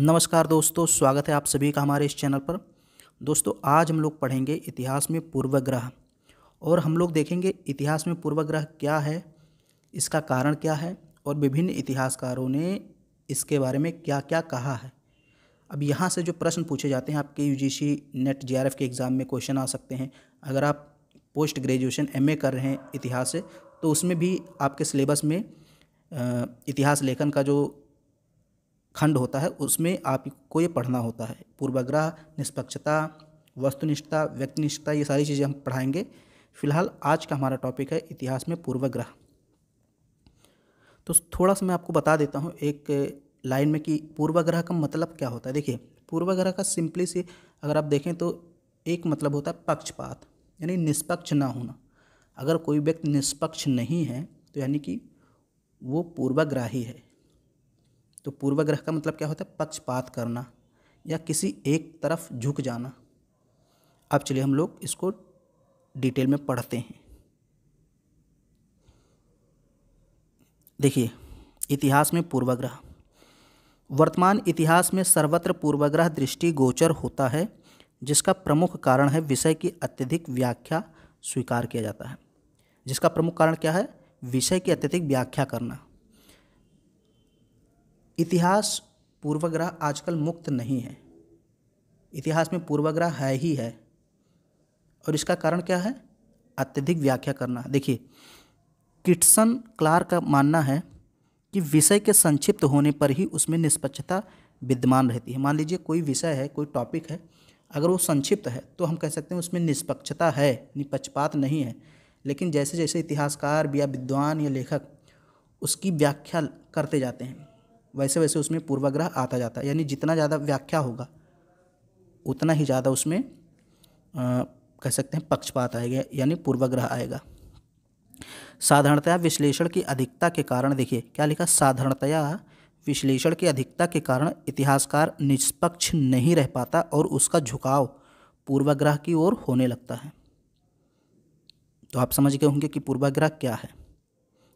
नमस्कार दोस्तों स्वागत है आप सभी का हमारे इस चैनल पर दोस्तों आज हम लोग पढ़ेंगे इतिहास में पूर्वग्रह और हम लोग देखेंगे इतिहास में पूर्वग्रह क्या है इसका कारण क्या है और विभिन्न इतिहासकारों ने इसके बारे में क्या क्या कहा है अब यहाँ से जो प्रश्न पूछे जाते हैं आपके यू नेट जीआरएफ के एग्ज़ाम में क्वेश्चन आ सकते हैं अगर आप पोस्ट ग्रेजुएशन एम कर रहे हैं इतिहास से तो उसमें भी आपके सिलेबस में इतिहास लेखन का जो खंड होता है उसमें आपको ये पढ़ना होता है पूर्वाग्रह निष्पक्षता वस्तुनिष्ठता व्यक्तिनिष्ठता ये सारी चीज़ें हम पढ़ाएंगे फिलहाल आज का हमारा टॉपिक है इतिहास में पूर्वाग्रह तो थोड़ा सा मैं आपको बता देता हूँ एक लाइन में कि पूर्वाग्रह का मतलब क्या होता है देखिए पूर्वाग्रह का सिंपली से अगर आप देखें तो एक मतलब होता है पक्षपात यानी निष्पक्ष ना होना अगर कोई व्यक्ति निष्पक्ष नहीं है तो यानी कि वो पूर्वाग्रही है तो पूर्वाग्रह का मतलब क्या होता है पक्षपात करना या किसी एक तरफ झुक जाना अब चलिए हम लोग इसको डिटेल में पढ़ते हैं देखिए इतिहास में पूर्वाग्रह वर्तमान इतिहास में सर्वत्र पूर्वाग्रह दृष्टि गोचर होता है जिसका प्रमुख कारण है विषय की अत्यधिक व्याख्या स्वीकार किया जाता है जिसका प्रमुख कारण क्या है विषय की अत्यधिक व्याख्या करना इतिहास पूर्वग्रह आजकल मुक्त नहीं है इतिहास में पूर्वाग्रह है ही है और इसका कारण क्या है अत्यधिक व्याख्या करना देखिए किटसन क्लार का मानना है कि विषय के संक्षिप्त होने पर ही उसमें निष्पक्षता विद्यमान रहती है मान लीजिए कोई विषय है कोई टॉपिक है अगर वो संक्षिप्त है तो हम कह सकते हैं उसमें निष्पक्षता है निपक्षपात नहीं है लेकिन जैसे जैसे इतिहासकार या विद्वान या लेखक उसकी व्याख्या करते जाते हैं वैसे वैसे उसमें पूर्वाग्रह आता जाता है यानी जितना ज़्यादा व्याख्या होगा उतना ही ज़्यादा उसमें आ, कह सकते हैं पक्षपात आएगा यानी पूर्वाग्रह आएगा साधारणतया विश्लेषण की अधिकता के कारण देखिए क्या लिखा साधारणतया विश्लेषण की अधिकता के कारण इतिहासकार निष्पक्ष नहीं रह पाता और उसका झुकाव पूर्वाग्रह की ओर होने लगता है तो आप समझ गए होंगे कि पूर्वाग्रह क्या है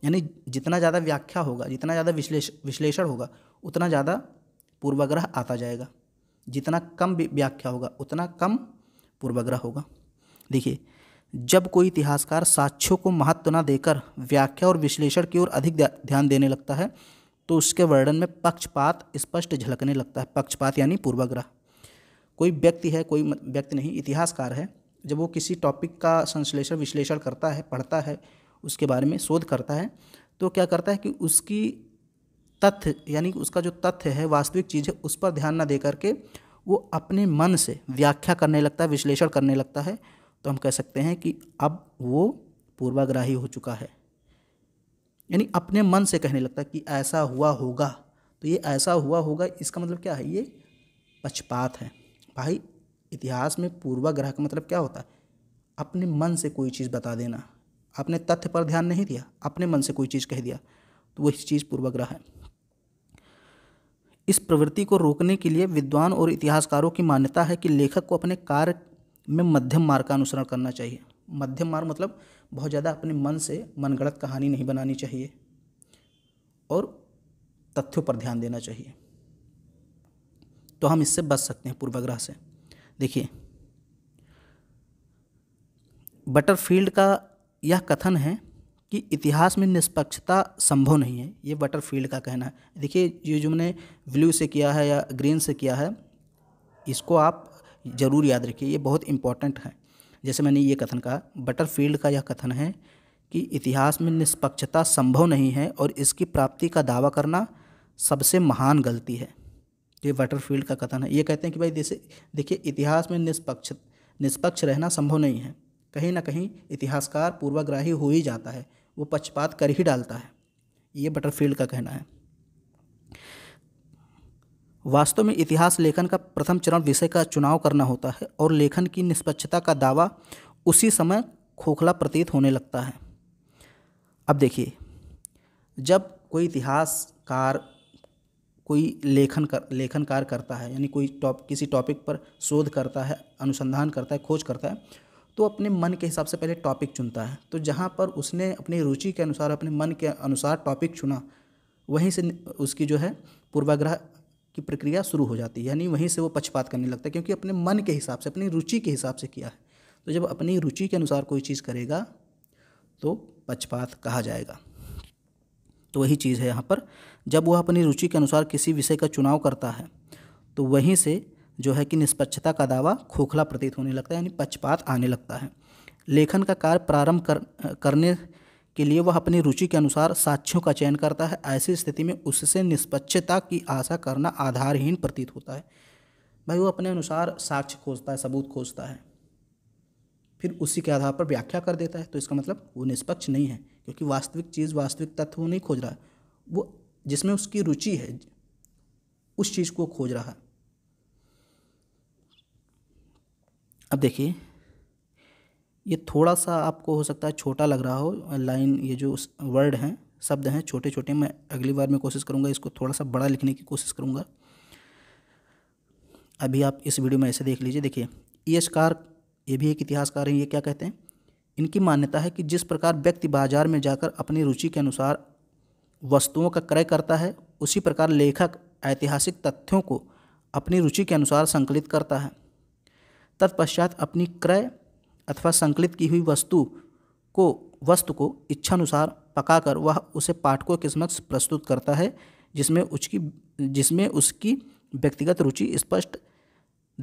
यानी जितना ज़्यादा व्याख्या होगा जितना ज़्यादा विश्लेष विश्लेषण होगा उतना ज़्यादा पूर्वाग्रह आता जाएगा जितना कम व्याख्या होगा उतना कम पूर्वाग्रह होगा देखिए जब कोई इतिहासकार साक्ष्यों को महत्व न देकर व्याख्या और विश्लेषण की ओर अधिक ध्यान देने लगता है तो उसके वर्णन में पक्षपात स्पष्ट झलकने लगता है पक्षपात यानी पूर्वाग्रह कोई व्यक्ति है कोई व्यक्ति नहीं इतिहासकार है जब वो किसी टॉपिक का संश्लेषण विश्लेषण करता है पढ़ता है उसके बारे में शोध करता है तो क्या करता है कि उसकी तथ्य यानी कि उसका जो तथ्य है वास्तविक चीज़ है उस पर ध्यान ना दे करके वो अपने मन से व्याख्या करने लगता है विश्लेषण करने लगता है तो हम कह सकते हैं कि अब वो पूर्वाग्राही हो चुका है यानी अपने मन से कहने लगता है कि ऐसा हुआ होगा तो ये ऐसा हुआ होगा इसका मतलब क्या है ये पक्षपात है भाई इतिहास में पूर्वाग्रह का मतलब क्या होता है अपने मन से कोई चीज़ बता देना आपने तथ्य पर ध्यान नहीं दिया अपने मन से कोई चीज़ कह दिया तो वह चीज़ पूर्वाग्रह है इस प्रवृत्ति को रोकने के लिए विद्वान और इतिहासकारों की मान्यता है कि लेखक को अपने कार्य में मध्यम मार्ग का अनुसरण करना चाहिए मध्यम मार्ग मतलब बहुत ज़्यादा अपने मन से मनगढ़ंत कहानी नहीं बनानी चाहिए और तथ्यों पर ध्यान देना चाहिए तो हम इससे बच सकते हैं पूर्वाग्रह से देखिए बटरफील्ड का यह कथन है कि इतिहास में निष्पक्षता संभव नहीं है ये बटरफील्ड का कहना है देखिए ये जो मैंने ब्लू से किया है या ग्रीन से किया है इसको आप ज़रूर याद रखिए ये बहुत इम्पॉर्टेंट है जैसे मैंने ये कथन कहा बटरफील्ड का यह कथन है कि इतिहास में निष्पक्षता संभव नहीं है और इसकी प्राप्ति का दावा करना सबसे महान गलती है ये बटरफील्ड का कथन है ये कहते हैं कि भाई जैसे देखिए इतिहास में निष्पक्ष निष्पक्ष रहना संभव नहीं है कहीं ना कहीं इतिहासकार पूर्वाग्राही हो ही जाता है वो पक्षपात कर ही डालता है ये बटरफील्ड का कहना है वास्तव में इतिहास लेखन का प्रथम चरण विषय का चुनाव करना होता है और लेखन की निष्पक्षता का दावा उसी समय खोखला प्रतीत होने लगता है अब देखिए जब कोई इतिहासकार कोई लेखन कर लेखनकार करता है यानी कोई टॉप किसी टॉपिक पर शोध करता है अनुसंधान करता है खोज करता है तो अपने मन के हिसाब से पहले टॉपिक चुनता है तो जहाँ पर उसने अपनी रुचि के अनुसार अपने मन के अनुसार टॉपिक चुना वहीं से उसकी जो है पूर्वाग्रह की प्रक्रिया शुरू हो जाती है यानी वहीं से वो पक्षपात करने लगता है क्योंकि अपने मन के हिसाब से अपनी रुचि के हिसाब से किया है तो जब अपनी रुचि के अनुसार कोई चीज़ करेगा तो पक्षपात कहा जाएगा तो वही चीज़ है यहाँ पर जब वह अपनी रुचि के अनुसार किसी विषय का चुनाव करता है तो वहीं से जो है कि निष्पक्षता का दावा खोखला प्रतीत होने लगता है यानी पक्षपात आने लगता है लेखन का कार्य प्रारंभ कर, करने के लिए वह अपनी रुचि के अनुसार साक्ष्यों का चयन करता है ऐसी स्थिति में उससे निष्पक्षता की आशा करना आधारहीन प्रतीत होता है भाई वो अपने अनुसार साक्ष्य खोजता है सबूत खोजता है फिर उसी के आधार पर व्याख्या कर देता है तो इसका मतलब वो निष्पक्ष नहीं है क्योंकि वास्तविक चीज़ वास्तविक तत्व वो नहीं खोज रहा है वो जिसमें उसकी रुचि है उस चीज़ को खोज रहा है अब देखिए ये थोड़ा सा आपको हो सकता है छोटा लग रहा हो लाइन ये जो वर्ड हैं शब्द हैं छोटे छोटे मैं अगली बार में कोशिश करूँगा इसको थोड़ा सा बड़ा लिखने की कोशिश करूँगा अभी आप इस वीडियो में ऐसे देख लीजिए देखिए ईएसकार ये भी एक इतिहासकार हैं ये क्या कहते हैं इनकी मान्यता है कि जिस प्रकार व्यक्ति बाजार में जाकर अपनी रुचि के अनुसार वस्तुओं का क्रय करता है उसी प्रकार लेखक ऐतिहासिक तथ्यों को अपनी रुचि के अनुसार संकलित करता है तत्पश्चात अपनी क्रय अथवा संकलित की हुई वस्तु को वस्तु को इच्छानुसार पकाकर वह उसे पाठकों के समक्ष प्रस्तुत करता है जिसमें उसकी जिसमें उसकी व्यक्तिगत रुचि स्पष्ट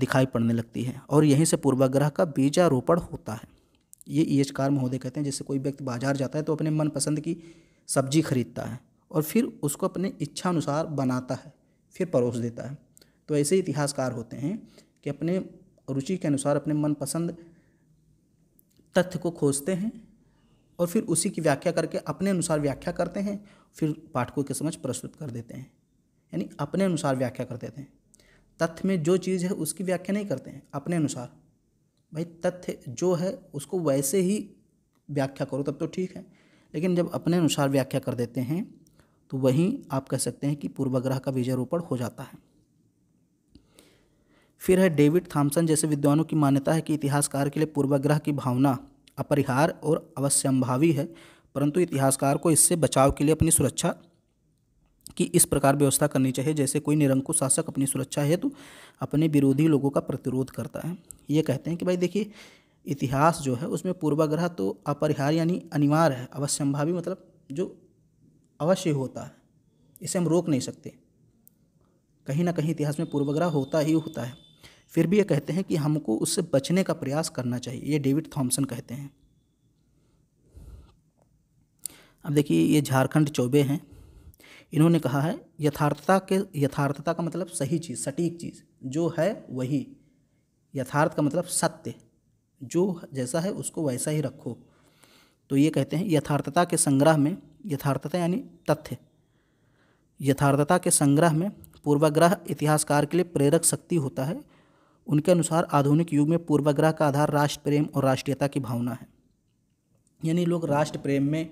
दिखाई पड़ने लगती है और यहीं से पूर्वाग्रह का बीजारोपण होता है ये ई एच कार महोदय कहते हैं जैसे कोई व्यक्ति बाजार जाता है तो अपने मनपसंद की सब्जी खरीदता है और फिर उसको अपने इच्छानुसार बनाता है फिर परोस देता है तो ऐसे इतिहासकार होते हैं कि अपने रुचि के अनुसार अपने मनपसंद तथ्य को खोजते हैं और फिर उसी की व्याख्या करके अपने अनुसार व्याख्या करते हैं फिर पाठकों के समझ प्रस्तुत कर देते हैं यानी अपने अनुसार व्याख्या कर देते हैं तथ्य में जो चीज़ है उसकी व्याख्या नहीं करते हैं अपने अनुसार भाई तथ्य जो है उसको वैसे ही व्याख्या करो तब तो ठीक है लेकिन जब अपने अनुसार व्याख्या कर देते हैं तो वहीं आप कह सकते हैं कि पूर्वाग्रह का विजय रोपण हो जाता है फिर है डेविड थॉम्सन जैसे विद्वानों की मान्यता है कि इतिहासकार के लिए पूर्वाग्रह की भावना अपरिहार और अवश्यंभावी है परंतु इतिहासकार को इससे बचाव के लिए अपनी सुरक्षा की इस प्रकार व्यवस्था करनी चाहिए जैसे कोई निरंकुश शासक अपनी सुरक्षा हेतु तो अपने विरोधी लोगों का प्रतिरोध करता है ये कहते हैं कि भाई देखिए इतिहास जो है उसमें पूर्वाग्रह तो अपरिहार यानी अनिवार्य है अवश्यंभावी मतलब जो अवश्य होता है इसे हम रोक नहीं सकते कहीं ना कहीं इतिहास में पूर्वाग्रह होता ही होता है फिर भी ये कहते हैं कि हमको उससे बचने का प्रयास करना चाहिए ये डेविड थॉम्सन कहते हैं अब देखिए ये झारखंड चौबे हैं इन्होंने कहा है यथार्थता के यथार्थता का मतलब सही चीज़ सटीक चीज़ जो है वही यथार्थ का मतलब सत्य जो जैसा है उसको वैसा ही रखो तो ये कहते हैं यथार्थता के संग्रह में यथार्थता यानी तथ्य यथार्थता के संग्रह में पूर्वाग्रह इतिहासकार के लिए प्रेरक शक्ति होता है उनके अनुसार आधुनिक युग में पूर्वाग्रह का आधार राष्ट्र प्रेम और राष्ट्रीयता की भावना है यानी लोग राष्ट्र प्रेम में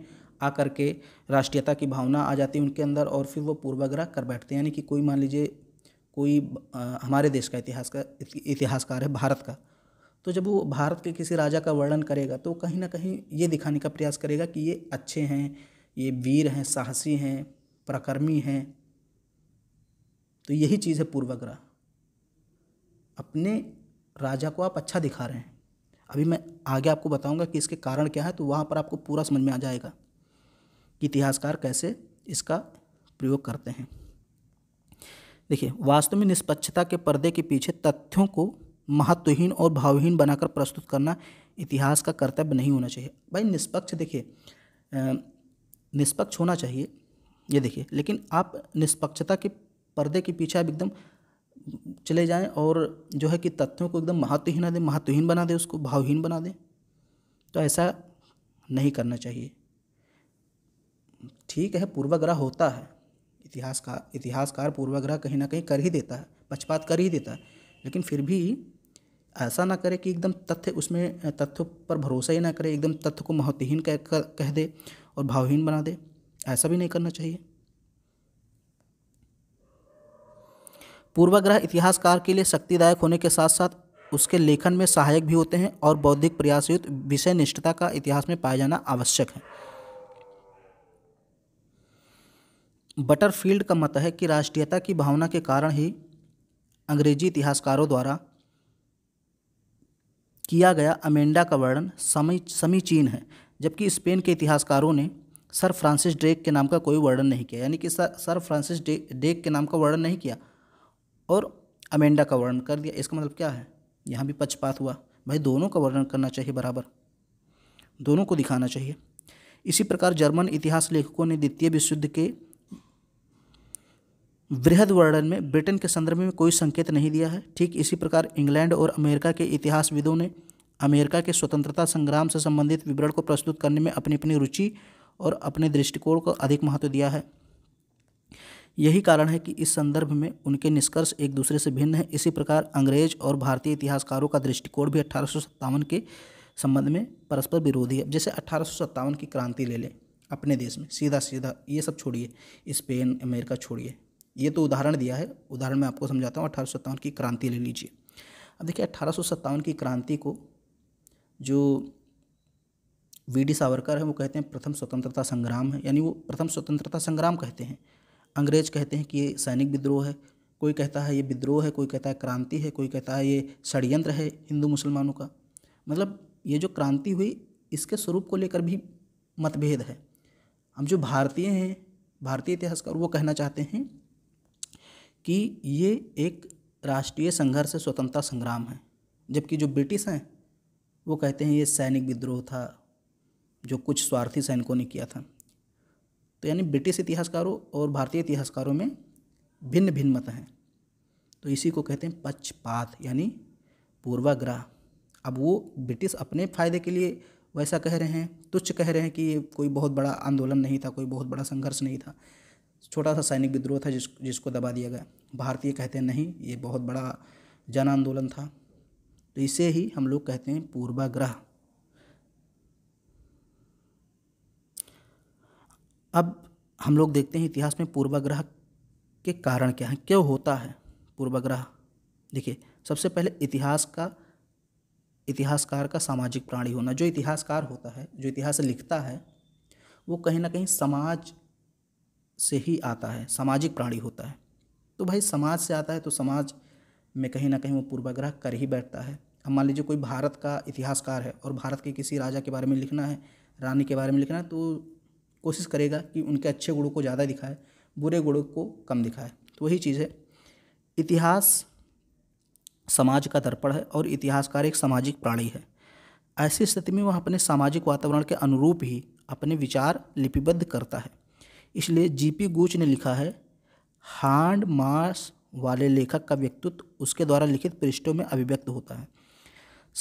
आकर के राष्ट्रीयता की भावना आ जाती है उनके अंदर और फिर वो पूर्वाग्रह कर बैठते हैं यानी कि कोई मान लीजिए कोई आ, हमारे देश का इतिहास का इतिहासकार है भारत का तो जब वो भारत के किसी राजा का वर्णन करेगा तो कहीं ना कहीं ये दिखाने का प्रयास करेगा कि ये अच्छे हैं ये वीर हैं साहसी हैं प्रकर्मी हैं तो यही चीज़ है पूर्वाग्रह अपने राजा को आप अच्छा दिखा रहे हैं अभी मैं आगे आपको बताऊंगा कि इसके कारण क्या है तो वहाँ पर आपको पूरा समझ में आ जाएगा कि इतिहासकार कैसे इसका प्रयोग करते हैं देखिए वास्तव में निष्पक्षता के पर्दे के पीछे तथ्यों को महत्वहीन और भावहीन बनाकर प्रस्तुत करना इतिहास का कर्तव्य नहीं होना चाहिए भाई निष्पक्ष देखिए निष्पक्ष होना चाहिए ये देखिए लेकिन आप निष्पक्षता के पर्दे के पीछे आप एकदम चले जाएं और जो है कि तथ्यों को एकदम महत्वहीन ना दें महत्वहीन बना दें उसको भावहीन बना दें तो ऐसा नहीं करना चाहिए ठीक है पूर्वाग्रह होता है इतिहासकार इतिहासकार पूर्वाग्रह कहीं ना कहीं कर ही देता है पक्षपात कर ही देता है लेकिन फिर भी ऐसा ना करे कि एकदम तथ्य उसमें तथ्यों पर भरोसा ही ना करे एकदम तथ्य को महत्वहीन कह कह दे और भावहीन बना दे ऐसा भी नहीं करना चाहिए पूर्वाग्रह इतिहासकार के लिए शक्तिदायक होने के साथ साथ उसके लेखन में सहायक भी होते हैं और बौद्धिक प्रयासयुक्त विषय निष्ठता का इतिहास में पाया जाना आवश्यक है बटरफील्ड का मत है कि राष्ट्रीयता की भावना के कारण ही अंग्रेजी इतिहासकारों द्वारा किया गया अमेंडा का वर्णन समी समीचीन है जबकि स्पेन के इतिहासकारों ने सर फ्रांसिस ड्रेक के नाम का कोई वर्णन नहीं किया यानी कि sir sir Francis de Drake के नाम का वर्णन नहीं किया और अमेंडा का वर्णन कर दिया इसका मतलब क्या है यहाँ भी पक्षपात हुआ भाई दोनों का वर्णन करना चाहिए बराबर दोनों को दिखाना चाहिए इसी प्रकार जर्मन इतिहास लेखकों ने द्वितीय विश्वयुद्ध के वृहद वर्णन में ब्रिटेन के संदर्भ में कोई संकेत नहीं दिया है ठीक इसी प्रकार इंग्लैंड और अमेरिका के इतिहासविदों ने अमेरिका के स्वतंत्रता संग्राम से संबंधित विवरण को प्रस्तुत करने में अपनी अपनी रुचि और अपने दृष्टिकोण को अधिक महत्व दिया है यही कारण है कि इस संदर्भ में उनके निष्कर्ष एक दूसरे से भिन्न है इसी प्रकार अंग्रेज और भारतीय इतिहासकारों का दृष्टिकोण भी अट्ठारह के संबंध में परस्पर विरोधी है जैसे अट्ठारह की क्रांति ले लें अपने देश में सीधा सीधा ये सब छोड़िए स्पेन अमेरिका छोड़िए ये तो उदाहरण दिया है उदाहरण मैं आपको समझाता हूँ अट्ठारह की क्रांति ले लीजिए अब देखिए अट्ठारह की क्रांति को जो वी डी सावरकर है वो कहते हैं प्रथम स्वतंत्रता संग्राम है यानी वो प्रथम स्वतंत्रता संग्राम कहते हैं अंग्रेज कहते हैं कि ये सैनिक विद्रोह है कोई कहता है ये विद्रोह है कोई कहता है क्रांति है कोई कहता है ये षड्यंत्र है हिंदू मुसलमानों का मतलब ये जो क्रांति हुई इसके स्वरूप को लेकर भी मतभेद है हम जो भारतीय हैं भारतीय इतिहासकार वो कहना चाहते हैं कि ये एक राष्ट्रीय संघर्ष स्वतंत्रता संग्राम है जबकि जो ब्रिटिश हैं वो कहते हैं ये सैनिक विद्रोह था जो कुछ स्वार्थी सैनिकों ने किया था तो यानी ब्रिटिश इतिहासकारों और भारतीय इतिहासकारों में भिन्न भिन्न मत हैं तो इसी को कहते हैं पक्षपात यानी पूर्वाग्रह अब वो ब्रिटिश अपने फायदे के लिए वैसा कह रहे हैं तुच्छ कह रहे हैं कि ये कोई बहुत बड़ा आंदोलन नहीं था कोई बहुत बड़ा संघर्ष नहीं था छोटा सा सैनिक विद्रोह था जिस जिसको दबा दिया गया भारतीय कहते हैं नहीं ये बहुत बड़ा जन आंदोलन था तो इसे ही हम लोग कहते हैं पूर्वाग्रह अब हम लोग देखते हैं इतिहास में पूर्वाग्रह के कारण क्या है क्यों होता है पूर्वाग्रह देखिए सबसे पहले इतिहास का इतिहासकार का सामाजिक प्राणी होना जो इतिहासकार होता है जो इतिहास लिखता है वो कहीं ना कहीं समाज से ही आता है सामाजिक प्राणी होता है तो भाई समाज से आता है तो समाज में कहीं ना कहीं वो पूर्वाग्रह कर ही बैठता है अब मान लीजिए कोई भारत का इतिहासकार है और भारत के किसी राजा के बारे में लिखना है रानी के बारे में लिखना है तो कोशिश करेगा कि उनके अच्छे गुणों को ज़्यादा दिखाए बुरे गुणों को कम दिखाए तो वही चीज़ है इतिहास समाज का दर्पण है और इतिहासकार एक सामाजिक प्राणी है ऐसी स्थिति में वह अपने सामाजिक वातावरण के अनुरूप ही अपने विचार लिपिबद्ध करता है इसलिए जीपी गूच ने लिखा है हांड मास वाले लेखक का व्यक्तित्व उसके द्वारा लिखित पृष्ठों में अभिव्यक्त होता है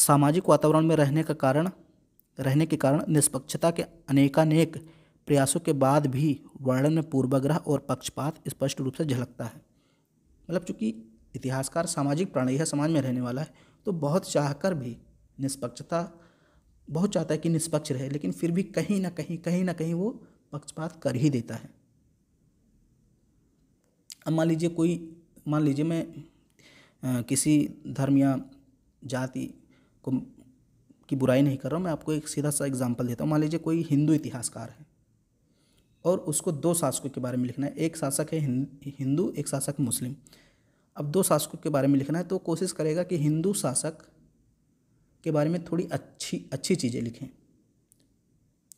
सामाजिक वातावरण में रहने का कारण रहने के कारण निष्पक्षता के अनेकानेक प्रयासों के बाद भी वर्णन में पूर्वाग्रह और पक्षपात स्पष्ट रूप से झलकता है मतलब चूँकि इतिहासकार सामाजिक प्राणी है समाज में रहने वाला है तो बहुत चाहकर भी निष्पक्षता बहुत चाहता है कि निष्पक्ष रहे लेकिन फिर भी कहीं ना कहीं कहीं ना कहीं वो पक्षपात कर ही देता है अब मान लीजिए कोई मान लीजिए मैं आ, किसी धर्म या जाति को की बुराई नहीं कर रहा हूँ मैं आपको एक सीधा सा एग्जाम्पल देता हूँ मान लीजिए कोई हिंदू इतिहासकार है और उसको दो शासकों के बारे में लिखना है एक शासक है हिंदू एक शासक मुस्लिम अब दो शासकों के बारे में लिखना है तो कोशिश करेगा कि हिंदू शासक के बारे में थोड़ी अच्छी अच्छी चीज़ें लिखें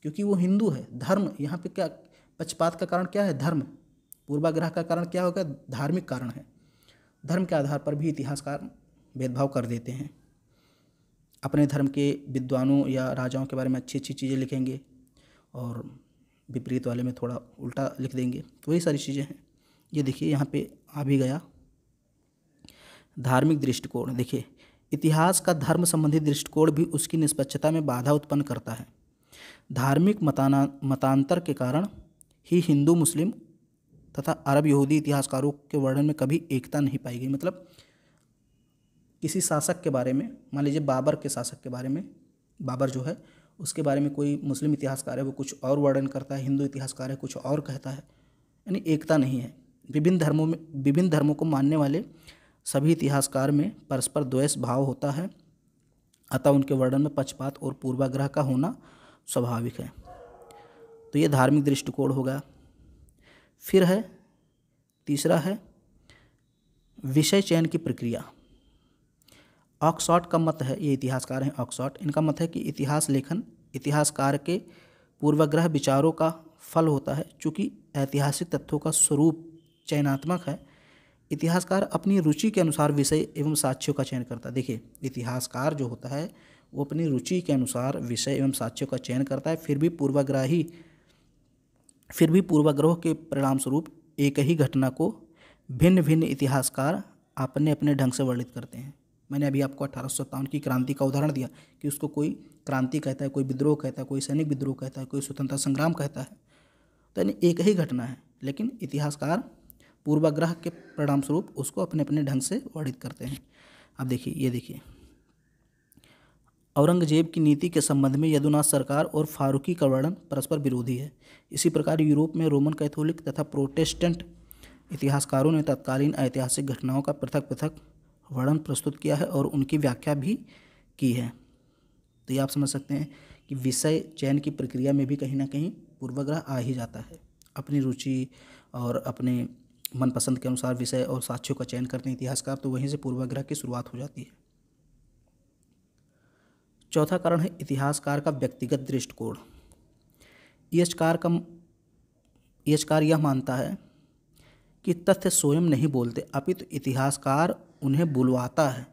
क्योंकि वो हिंदू है धर्म यहाँ पे क्या पक्षपात का कारण क्या है धर्म पूर्वाग्रह का कारण क्या होगा धार्मिक कारण है धर्म के आधार पर भी इतिहासकार भेदभाव कर देते हैं अपने धर्म के विद्वानों या राजाओं के बारे में अच्छी अच्छी चीज़ें लिखेंगे और विपरीत वाले में थोड़ा उल्टा लिख देंगे तो वही सारी चीज़ें हैं ये देखिए यहाँ पे आ भी गया धार्मिक दृष्टिकोण देखिए इतिहास का धर्म संबंधी दृष्टिकोण भी उसकी निष्पक्षता में बाधा उत्पन्न करता है धार्मिक मताना मतांतर के कारण ही हिंदू मुस्लिम तथा अरब यहूदी इतिहासकारों के वर्णन में कभी एकता नहीं पाई गई मतलब किसी शासक के बारे में मान लीजिए बाबर के शासक के बारे में बाबर जो है उसके बारे में कोई मुस्लिम इतिहासकार है वो कुछ और वर्णन करता है हिंदू इतिहासकार है कुछ और कहता है यानी एकता नहीं है विभिन्न धर्मों में विभिन्न धर्मों को मानने वाले सभी इतिहासकार में परस्पर द्वेष भाव होता है अतः उनके वर्णन में पक्षपात और पूर्वाग्रह का होना स्वाभाविक है तो ये धार्मिक दृष्टिकोण होगा फिर है तीसरा है विषय चयन की प्रक्रिया ऑक्सॉट का मत है ये इतिहासकार हैं ऑक्सॉट इनका मत है कि इतिहास लेखन इतिहासकार के पूर्वाग्रह विचारों का फल होता है चूँकि ऐतिहासिक तथ्यों का स्वरूप चयनात्मक है इतिहासकार अपनी रुचि के अनुसार विषय एवं साक्ष्यों का चयन करता है देखिए इतिहासकार जो होता है वो अपनी रुचि के अनुसार विषय एवं साक्ष्यों का चयन करता है फिर भी पूर्वाग्राही फिर भी पूर्वाग्रह के परिणाम स्वरूप एक ही घटना को भिन्न भिन्न इतिहासकार अपने अपने ढंग से वर्णित करते हैं मैंने अभी आपको अठारह की क्रांति का उदाहरण दिया कि उसको कोई क्रांति कहता है कोई विद्रोह कहता है कोई सैनिक विद्रोह कहता है कोई स्वतंत्रता संग्राम कहता है तो यानी एक ही घटना है लेकिन इतिहासकार पूर्वाग्रह के परिणाम स्वरूप उसको अपने अपने ढंग से वर्णित करते हैं अब देखिए ये देखिए औरंगजेब की नीति के संबंध में यदुनाथ सरकार और फारूकी का वर्णन परस्पर विरोधी है इसी प्रकार यूरोप में रोमन कैथोलिक तथा प्रोटेस्टेंट इतिहासकारों ने तत्कालीन ऐतिहासिक घटनाओं का पृथक पृथक वर्णन प्रस्तुत किया है और उनकी व्याख्या भी की है तो ये आप समझ सकते हैं कि विषय चयन की प्रक्रिया में भी कहीं ना कहीं पूर्वाग्रह आ ही जाता है अपनी रुचि और अपने मनपसंद के अनुसार विषय और साक्ष्यों का चयन करते हैं इतिहासकार तो वहीं से पूर्वाग्रह की शुरुआत हो जाती है चौथा कारण है इतिहासकार का व्यक्तिगत दृष्टिकोण यशकार का यशकार यह मानता है कि तथ्य स्वयं नहीं बोलते अपितु तो इतिहासकार उन्हें बुलवाता है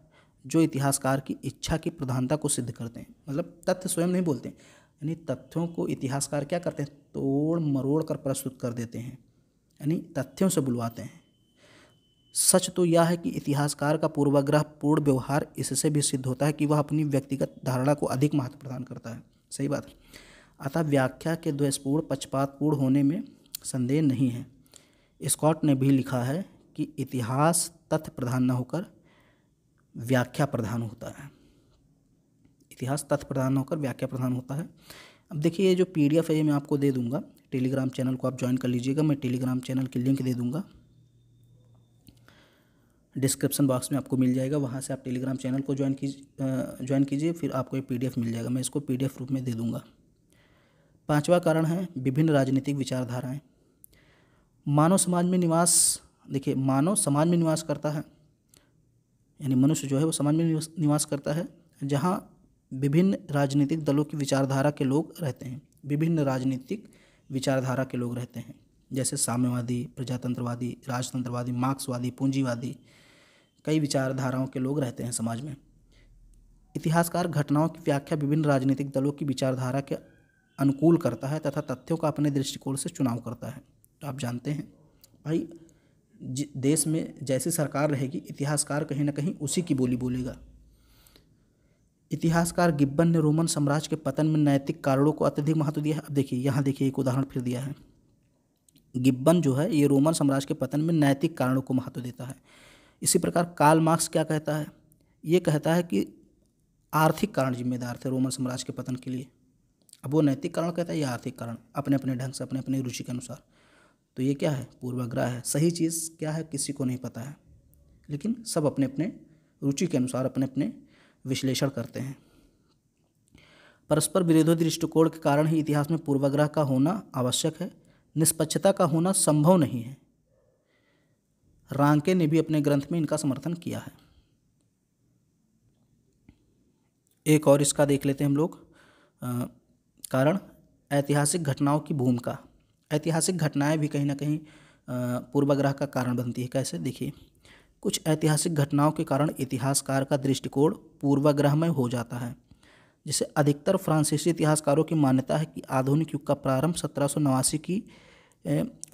जो इतिहासकार की इच्छा की प्रधानता को सिद्ध करते हैं मतलब तथ्य स्वयं नहीं बोलते यानी तथ्यों को इतिहासकार क्या करते हैं तोड़ मरोड़ कर प्रस्तुत कर देते हैं यानी तथ्यों से बुलवाते हैं सच तो यह है कि इतिहासकार का पूर्वाग्रह पूर्ण व्यवहार इससे भी सिद्ध होता है कि वह अपनी व्यक्तिगत धारणा को अधिक महत्व प्रदान करता है सही बात अतः व्याख्या के द्वेषपूर्ण पक्षपातपूर्ण होने में संदेह नहीं है स्कॉट ने भी लिखा है कि इतिहास तथ्य प्रधान न होकर व्याख्या प्रधान होता है इतिहास तथ्य प्रधान न होकर व्याख्या प्रधान होता है अब देखिए ये जो पी है ये मैं आपको दे दूंगा टेलीग्राम चैनल को आप ज्वाइन कर लीजिएगा मैं टेलीग्राम चैनल की लिंक दे दूंगा डिस्क्रिप्शन बॉक्स में आपको मिल जाएगा वहाँ से आप टेलीग्राम चैनल को ज्वाइन कीजिए ज्वाइन कीजिए फिर आपको ये पीडीएफ मिल जाएगा मैं इसको पीडीएफ रूप में दे दूँगा पाँचवा कारण है विभिन्न राजनीतिक विचारधाराएँ मानव समाज में निवास देखिए मानव समाज में निवास करता है यानी मनुष्य जो है वो समाज में निवास करता है जहाँ विभिन्न राजनीतिक दलों की विचारधारा के लोग रहते हैं विभिन्न राजनीतिक विचारधारा के लोग रहते हैं जैसे साम्यवादी प्रजातंत्रवादी राजतंत्रवादी मार्क्सवादी पूंजीवादी कई विचारधाराओं के लोग रहते हैं समाज में इतिहासकार घटनाओं की व्याख्या विभिन्न राजनीतिक दलों की विचारधारा के अनुकूल करता है तथा तथ्यों का अपने दृष्टिकोण से चुनाव करता है तो आप जानते हैं भाई देश में जैसी सरकार रहेगी इतिहासकार कहीं ना कहीं उसी की बोली बोलेगा इतिहासकार गिब्बन ने रोमन साम्राज्य के पतन में नैतिक कारणों को अत्यधिक महत्व दिया है अब देखिए यहाँ देखिए एक उदाहरण फिर दिया है गिब्बन जो है ये रोमन साम्राज्य के पतन में नैतिक कारणों को महत्व देता है इसी प्रकार काल मार्क्स क्या कहता है ये कहता है कि आर्थिक कारण जिम्मेदार थे रोमन साम्राज्य के पतन के लिए अब वो नैतिक कारण कहता है या आर्थिक कारण अपने अपने ढंग से अपने अपने रुचि के अनुसार तो ये क्या है पूर्वाग्रह है सही चीज़ क्या है किसी को नहीं पता है लेकिन सब अपने अपने रुचि के अनुसार अपने अपने विश्लेषण करते हैं परस्पर विरोधी दृष्टिकोण के कारण ही इतिहास में पूर्वाग्रह का होना आवश्यक है निष्पक्षता का होना संभव नहीं है रांके ने भी अपने ग्रंथ में इनका समर्थन किया है एक और इसका देख लेते हैं हम लोग कारण ऐतिहासिक घटनाओं की भूमिका ऐतिहासिक घटनाएं भी कहीं ना कहीं पूर्वाग्रह का कारण बनती है कैसे देखिए कुछ ऐतिहासिक घटनाओं के कारण इतिहासकार का दृष्टिकोण पूर्वाग्रहमय हो जाता है जिसे अधिकतर फ्रांसीसी इतिहासकारों की मान्यता है कि आधुनिक युग का प्रारंभ सत्रह की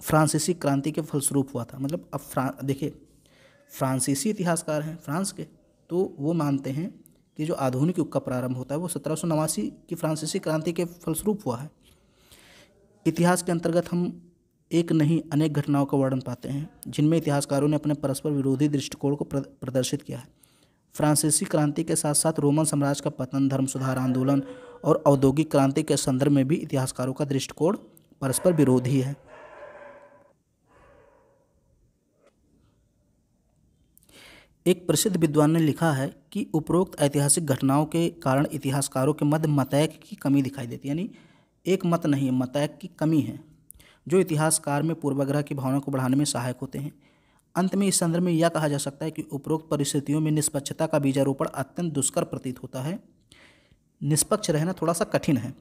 फ्रांसीसी क्रांति के फलस्वरूप हुआ था मतलब अब देखिए फ्रांसीसी इतिहासकार हैं फ्रांस के तो वो मानते हैं कि जो आधुनिक युग का प्रारंभ होता है वो सत्रह की फ्रांसीसी क्रांति के फलस्वरूप हुआ है इतिहास के अंतर्गत हम एक नहीं अनेक घटनाओं का वर्णन पाते हैं जिनमें इतिहासकारों ने अपने परस्पर विरोधी दृष्टिकोण को प्रदर्शित किया है फ्रांसीसी क्रांति के साथ साथ रोमन साम्राज्य का पतन धर्म सुधार आंदोलन और औद्योगिक क्रांति के संदर्भ में भी इतिहासकारों का दृष्टिकोण परस्पर विरोधी है एक प्रसिद्ध विद्वान ने लिखा है कि उपरोक्त ऐतिहासिक घटनाओं के कारण इतिहासकारों के मध्य मतैक की कमी दिखाई देती है यानी एक मत नहीं है मतैक की कमी है जो इतिहासकार में पूर्वाग्रह की भावना को बढ़ाने में सहायक होते हैं अंत में इस संदर्भ में यह कहा जा सकता है कि उपरोक्त परिस्थितियों में निष्पक्षता का बीजारोपण अत्यंत दुष्कर प्रतीत होता है निष्पक्ष रहना थोड़ा सा कठिन है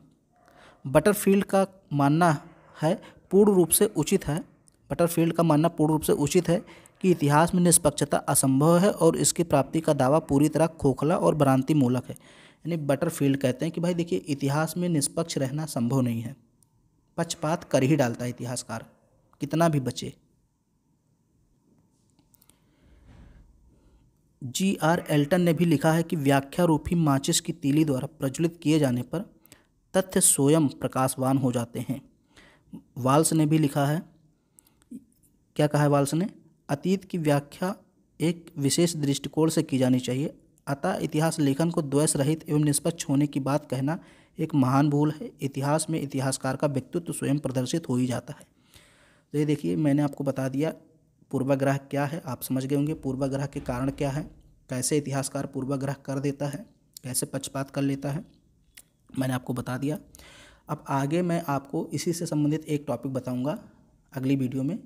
बटरफील्ड का मानना है पूर्ण रूप से उचित है बटरफील्ड का मानना पूर्ण रूप से उचित है कि इतिहास में निष्पक्षता असंभव है और इसकी प्राप्ति का दावा पूरी तरह खोखला और भ्रांति मूलक है यानी बटरफील्ड कहते हैं कि भाई देखिए इतिहास में निष्पक्ष रहना संभव नहीं है पक्षपात कर ही डालता है इतिहासकार कितना भी बचे जी आर एल्टन ने भी लिखा है कि व्याख्या रूपी माचिस की तीली द्वारा प्रज्वलित किए जाने पर तथ्य स्वयं प्रकाशवान हो जाते हैं वाल्स ने भी लिखा है क्या कहा है वाल्स ने अतीत की व्याख्या एक विशेष दृष्टिकोण से की जानी चाहिए अतः इतिहास लेखन को द्वेष रहित एवं निष्पक्ष होने की बात कहना एक महान भूल है इतिहास में इतिहासकार का व्यक्तित्व स्वयं प्रदर्शित हो ही जाता है तो ये देखिए मैंने आपको बता दिया पूर्वाग्रह क्या है आप समझ गए होंगे पूर्वाग्रह के कारण क्या है कैसे इतिहासकार पूर्वाग्रह कर देता है कैसे पक्षपात कर लेता है मैंने आपको बता दिया अब आगे मैं आपको इसी से संबंधित एक टॉपिक बताऊंगा अगली वीडियो में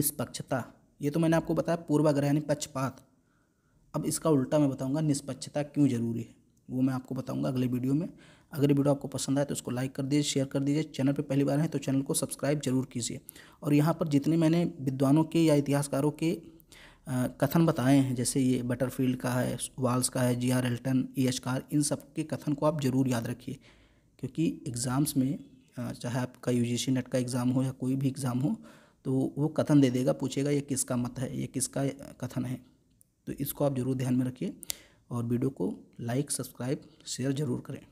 निष्पक्षता ये तो मैंने आपको बताया पूर्वाग्रह यानी पक्षपात अब इसका उल्टा मैं बताऊँगा निष्पक्षता क्यों ज़रूरी है वो मैं आपको बताऊँगा अगले वीडियो में अगर ये वीडियो आपको पसंद आए तो उसको लाइक कर दीजिए शेयर कर दीजिए चैनल पर पहली बार हैं तो चैनल को सब्सक्राइब जरूर कीजिए और यहाँ पर जितने मैंने विद्वानों के या इतिहासकारों के कथन बताए हैं जैसे ये बटरफील्ड का है वाल्स का है G R Elton E H Carr इन सब के कथन को आप ज़रूर याद रखिए क्योंकि एग्ज़ाम्स में चाहे आपका यू जी नेट का एग्ज़ाम हो या कोई भी एग्ज़ाम हो तो वो कथन दे देगा पूछेगा ये किसका मत है ये किसका कथन है तो इसको आप ज़रूर ध्यान में रखिए और वीडियो को लाइक सब्सक्राइब शेयर ज़रूर करें